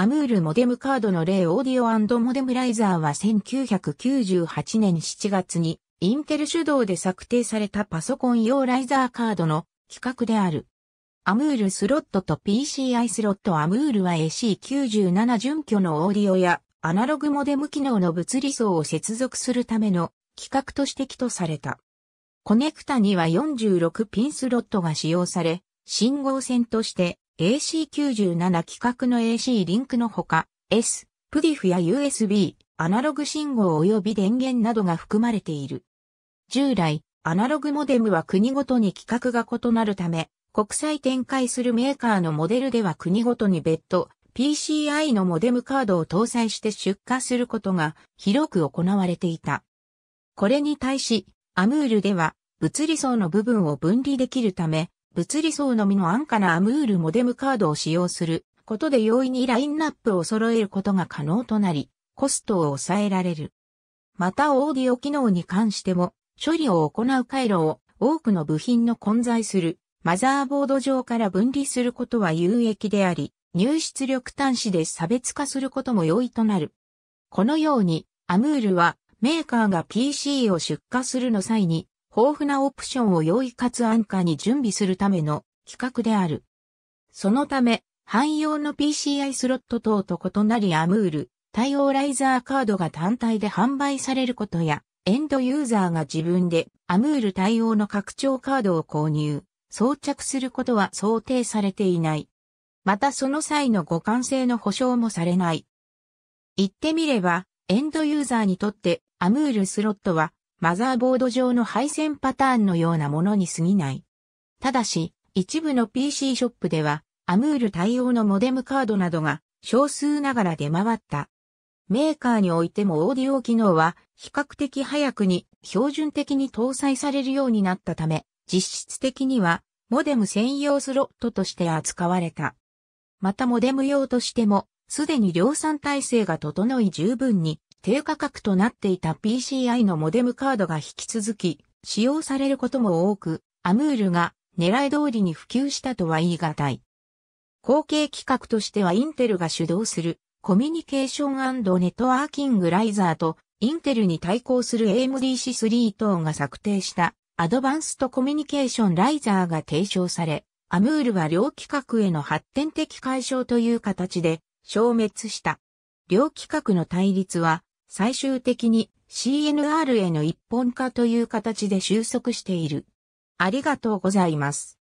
アムールモデムカードの例オーディオモデムライザーは1998年7月にインテル主導で策定されたパソコン用ライザーカードの企画である。アムールスロットと PCI スロットアムールは AC97 準拠のオーディオやアナログモデム機能の物理層を接続するための企画として起とされた。コネクタには46ピンスロットが使用され、信号線として AC97 規格の AC リンクのほか、S、プディフや USB、アナログ信号及び電源などが含まれている。従来、アナログモデムは国ごとに規格が異なるため、国際展開するメーカーのモデルでは国ごとに別途 PCI のモデムカードを搭載して出荷することが広く行われていた。これに対し、アムールでは物理層の部分を分離できるため、物理層のみの安価なアムールモデムカードを使用することで容易にラインナップを揃えることが可能となり、コストを抑えられる。またオーディオ機能に関しても、処理を行う回路を多くの部品の混在するマザーボード上から分離することは有益であり、入出力端子で差別化することも容易となる。このように、アムールはメーカーが PC を出荷するの際に豊富なオプションを用意かつ安価に準備するための企画である。そのため、汎用の PCI スロット等と異なりアムール、対応ライザーカードが単体で販売されることや、エンドユーザーが自分でアムール対応の拡張カードを購入、装着することは想定されていない。またその際の互換性の保証もされない。言ってみれば、エンドユーザーにとってアムールスロットはマザーボード上の配線パターンのようなものに過ぎない。ただし、一部の PC ショップでは、アムール対応のモデムカードなどが少数ながら出回った。メーカーにおいてもオーディオ機能は比較的早くに標準的に搭載されるようになったため、実質的にはモデム専用スロットとして扱われた。またモデム用としても、すでに量産体制が整い十分に低価格となっていた PCI のモデムカードが引き続き使用されることも多く、アムールが狙い通りに普及したとは言い難い。後継企画としてはインテルが主導するコミュニケーションネットワーキングライザーとインテルに対抗する AMDC3 等が策定したアドバンストコミュニケーションライザーが提唱され、アムールは両規格への発展的解消という形で消滅した。両規格の対立は最終的に CNR への一本化という形で収束している。ありがとうございます。